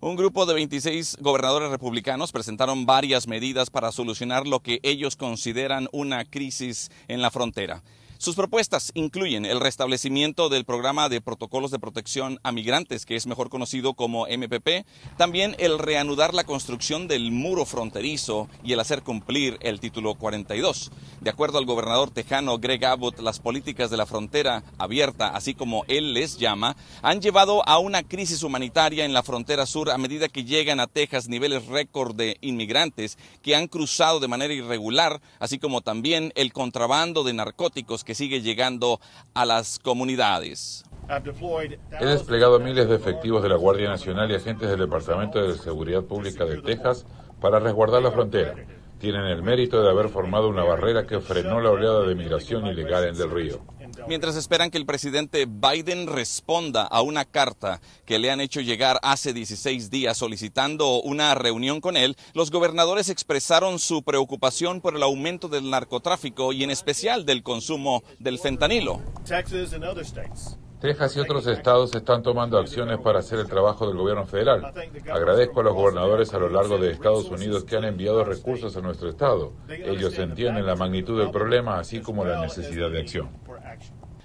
Un grupo de 26 gobernadores republicanos presentaron varias medidas para solucionar lo que ellos consideran una crisis en la frontera. Sus propuestas incluyen el restablecimiento del programa de protocolos de protección a migrantes, que es mejor conocido como MPP, también el reanudar la construcción del muro fronterizo y el hacer cumplir el título 42. De acuerdo al gobernador tejano Greg Abbott, las políticas de la frontera abierta, así como él les llama, han llevado a una crisis humanitaria en la frontera sur a medida que llegan a Texas niveles récord de inmigrantes que han cruzado de manera irregular, así como también el contrabando de narcóticos que sigue llegando a las comunidades. He desplegado miles de efectivos de la Guardia Nacional y agentes del Departamento de Seguridad Pública de Texas para resguardar la frontera. Tienen el mérito de haber formado una barrera que frenó la oleada de migración ilegal en el Río mientras esperan que el presidente Biden responda a una carta que le han hecho llegar hace 16 días solicitando una reunión con él, los gobernadores expresaron su preocupación por el aumento del narcotráfico y en especial del consumo del fentanilo. Texas y otros estados están tomando acciones para hacer el trabajo del gobierno federal. Agradezco a los gobernadores a lo largo de Estados Unidos que han enviado recursos a nuestro estado. Ellos entienden la magnitud del problema, así como la necesidad de acción.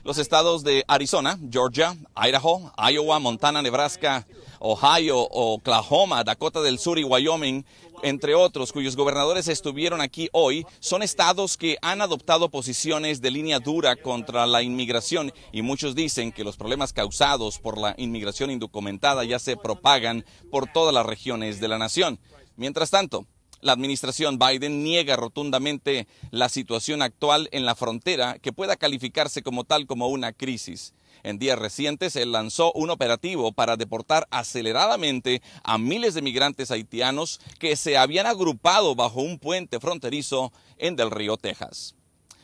Los estados de Arizona, Georgia, Idaho, Iowa, Montana, Nebraska, Ohio, Oklahoma, Dakota del Sur y Wyoming, entre otros, cuyos gobernadores estuvieron aquí hoy, son estados que han adoptado posiciones de línea dura contra la inmigración y muchos dicen que los problemas causados por la inmigración indocumentada ya se propagan por todas las regiones de la nación. Mientras tanto, la administración Biden niega rotundamente la situación actual en la frontera que pueda calificarse como tal como una crisis. En días recientes se lanzó un operativo para deportar aceleradamente a miles de migrantes haitianos que se habían agrupado bajo un puente fronterizo en Del Río, Texas.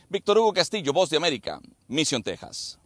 Víctor Hugo Castillo, Voz de América, Misión Texas.